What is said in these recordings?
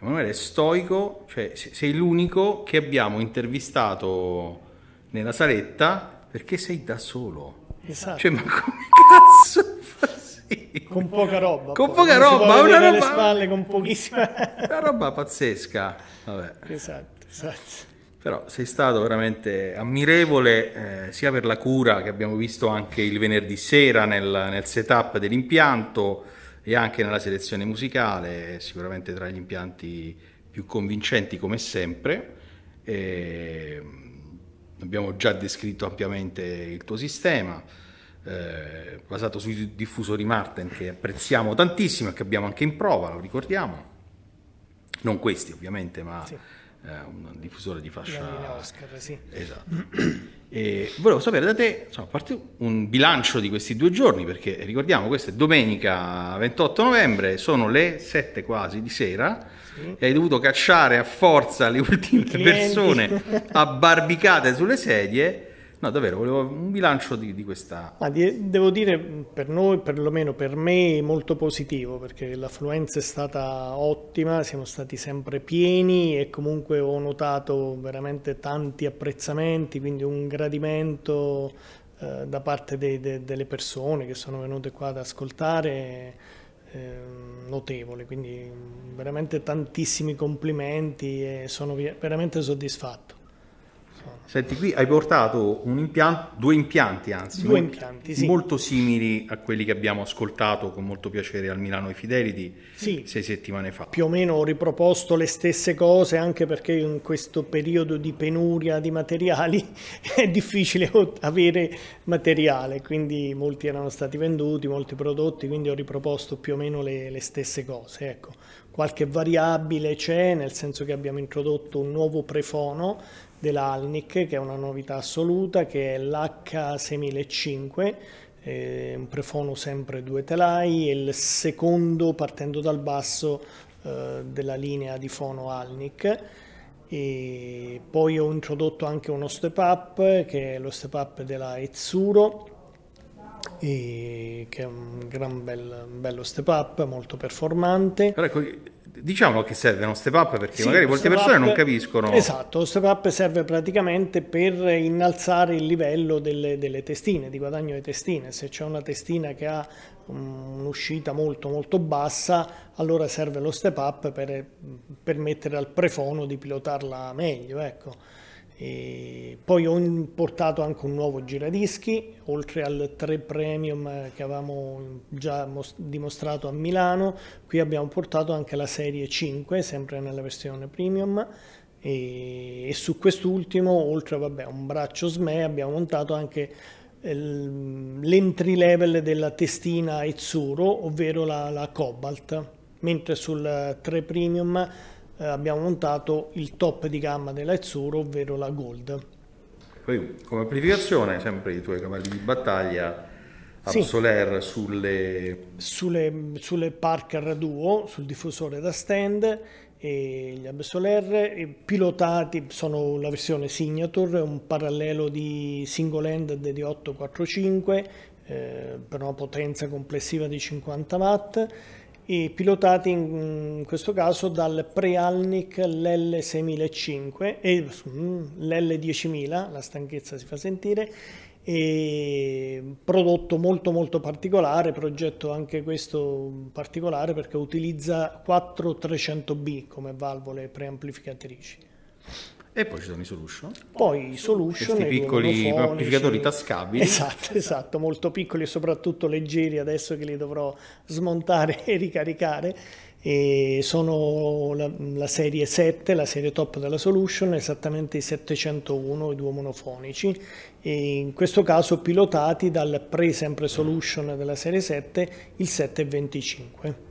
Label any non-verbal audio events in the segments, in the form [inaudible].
Emanuele è stoico, cioè sei l'unico che abbiamo intervistato nella saletta perché sei da solo. Esatto. Cioè, ma come [laughs] cazzo fa sì? Con poca roba. Con poi. poca non roba, una roba... spalle con pochissima... [laughs] una roba pazzesca. Vabbè. Esatto, esatto. Però sei stato veramente ammirevole eh, sia per la cura che abbiamo visto anche il venerdì sera nel, nel setup dell'impianto, e anche nella selezione musicale, sicuramente tra gli impianti più convincenti come sempre. E ehm, abbiamo già descritto ampiamente il tuo sistema, eh, basato sui diffusori Martin che apprezziamo tantissimo e che abbiamo anche in prova, lo ricordiamo. Non questi ovviamente, ma sì. eh, un diffusore di fascia... Oscar, sì. Esatto. E volevo sapere da te, insomma, un bilancio di questi due giorni, perché ricordiamo, questa è domenica 28 novembre, sono le 7 quasi di sera, sì. e hai dovuto cacciare a forza le ultime persone [laughs] abbarbicate sulle sedie No, davvero, volevo un bilancio di, di questa... Ah, di, devo dire per noi, perlomeno per me, molto positivo perché l'affluenza è stata ottima, siamo stati sempre pieni e comunque ho notato veramente tanti apprezzamenti, quindi un gradimento eh, da parte de, de, delle persone che sono venute qua ad ascoltare ehm, notevole, quindi veramente tantissimi complimenti e sono veramente soddisfatto. Senti, qui hai portato impianto, due impianti, anzi, due molto, impianti, sì. molto simili a quelli che abbiamo ascoltato con molto piacere al Milano e Fidelity sì. sei settimane fa. Più o meno ho riproposto le stesse cose, anche perché in questo periodo di penuria di materiali [laughs] è difficile avere materiale, quindi molti erano stati venduti, molti prodotti, quindi ho riproposto più o meno le, le stesse cose. Ecco qualche variabile c'è, nel senso che abbiamo introdotto un nuovo prefono dell'ALNIC, che è una novità assoluta, che è l'H6005, eh, un prefono sempre due telai, e il secondo partendo dal basso eh, della linea di fono ALNIC. E poi ho introdotto anche uno step up, che è lo step up della Ezzuro, che è un gran bel, bello step up, molto performante. Però ecco, diciamo che serve uno step up perché sì, magari molte persone up, non capiscono. Esatto, lo step up serve praticamente per innalzare il livello delle, delle testine, di guadagno di testine. Se c'è una testina che ha un'uscita molto molto bassa, allora serve lo step up per permettere al prefono di pilotarla meglio. Ecco. E poi ho importato anche un nuovo giradischi, oltre al 3 Premium che avevamo già dimostrato a Milano, qui abbiamo portato anche la serie 5, sempre nella versione Premium, e, e su quest'ultimo, oltre a un braccio SME, abbiamo montato anche ehm, l'entry level della testina Ezuro, ovvero la, la Cobalt, mentre sul 3 eh, Premium eh, abbiamo montato il top di gamma della ovvero la Gold. Poi, come amplificazione, sempre i tuoi cavalli di battaglia Absoler sì. sulle... sulle... sulle Parker Duo, sul diffusore da stand e gli Absoler pilotati sono la versione Signature, un parallelo di single handed di 845 eh, per una potenza complessiva di 50 watt pilotati in questo caso dal Prealnic l'L6005 e mm, l'L10000, la stanchezza si fa sentire, prodotto molto molto particolare, progetto anche questo particolare perché utilizza 4300 b come valvole preamplificatrici. E poi ci sono i solution. Poi i solution. Questi piccoli amplificatori tascabili. Esatto, esatto, molto piccoli e soprattutto leggeri adesso che li dovrò smontare [laughs] e ricaricare. E sono la, la, serie 7, la serie top della solution, esattamente i 701, i due monofonici, e in questo caso pilotati dal pre sempre solution della serie 7, il 725.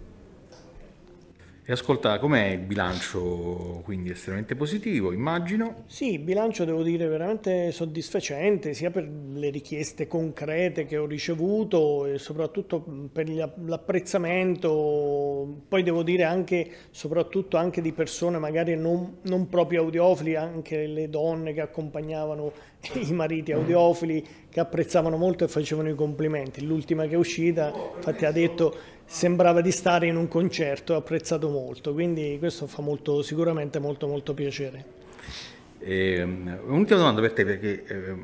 E ascolta, com'è il bilancio? Quindi estremamente positivo, immagino. Sì, il bilancio devo dire veramente soddisfacente, sia per le richieste concrete che ho ricevuto e soprattutto per l'apprezzamento, poi devo dire anche, soprattutto anche di persone magari non, non proprio audiofili, anche le donne che accompagnavano i mariti audiofili, che apprezzavano molto e facevano i complimenti. L'ultima che è uscita, infatti ha detto sembrava di stare in un concerto, ho apprezzato molto, quindi questo fa molto, sicuramente molto molto piacere. E, ehm, un'ultima domanda per te, perché eh,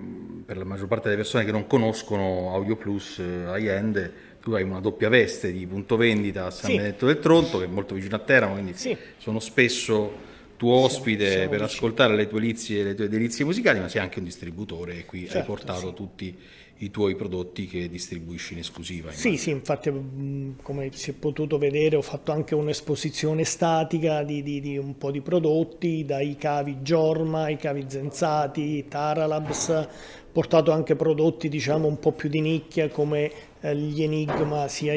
per la maggior parte delle persone che non conoscono Audio Plus eh, Allende, tu hai una doppia veste di punto vendita a San sì. Benedetto del Tronto, che è molto vicino a Teramo, quindi sì. sono spesso tuo ospite siamo, siamo per vicini. ascoltare le tue, lizie, le tue delizie musicali, ma sei anche un distributore e qui certo, hai portato sì. tutti i tuoi prodotti che distribuisci in esclusiva. Immagino. Sì, sì, infatti mm, come si è potuto vedere ho fatto anche un'esposizione statica di, di, di, un po' di prodotti, dai cavi Giorma, i cavi Zenzati, Taralabs, ho portato anche prodotti diciamo un po' più di nicchia come eh, gli Enigma, sia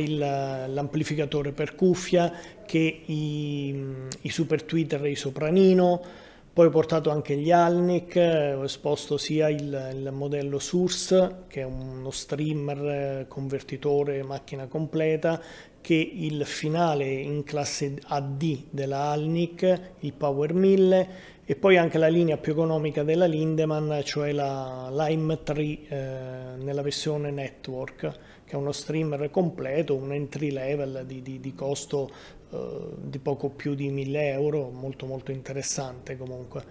l'amplificatore per cuffia che i, i Super Twitter e i Sopranino. Poi ho portato anche gli Alnic, eh, ho esposto sia il, il modello Source, che è uno streamer eh, convertitore macchina completa, che il finale in classe AD della Alnic, il Power 1000, e poi anche la linea più economica della Lindemann, cioè la Lime 3 eh, nella versione network che è uno streamer completo, un entry level di, di, di costo eh, di poco più di 1000 euro, molto molto interessante comunque.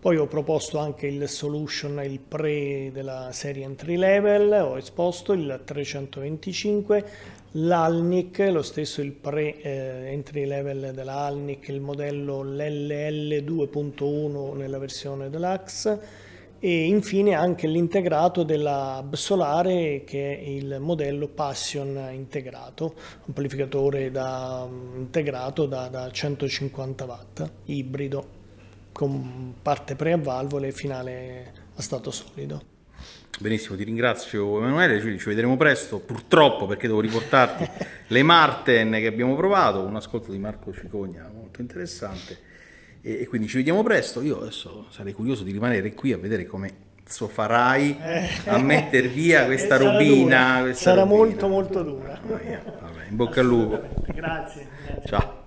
Poi ho proposto anche il solution, il pre della serie entry level, ho esposto il 325, l'Alnic, lo stesso il pre eh, entry level dell'Alnic, il modello ll 2.1 nella versione deluxe e infine anche l'integrato della B Solare che è il modello Passion integrato, amplificatore da, integrato da, da 150 watt, ibrido, con parte pre a valvole e finale a stato solido. Benissimo, ti ringrazio Emanuele, ci, vedremo presto, purtroppo perché devo riportarti [laughs] le Marten che abbiamo provato, un ascolto di Marco Cicogna molto interessante e, e, quindi ci vediamo presto. Io adesso sarei curioso di rimanere qui a vedere come so farai a eh. mettere via [laughs] questa sarà robina. Questa sarà robina. molto molto dura. Vabbè, in bocca al lupo. Grazie, grazie. Ciao.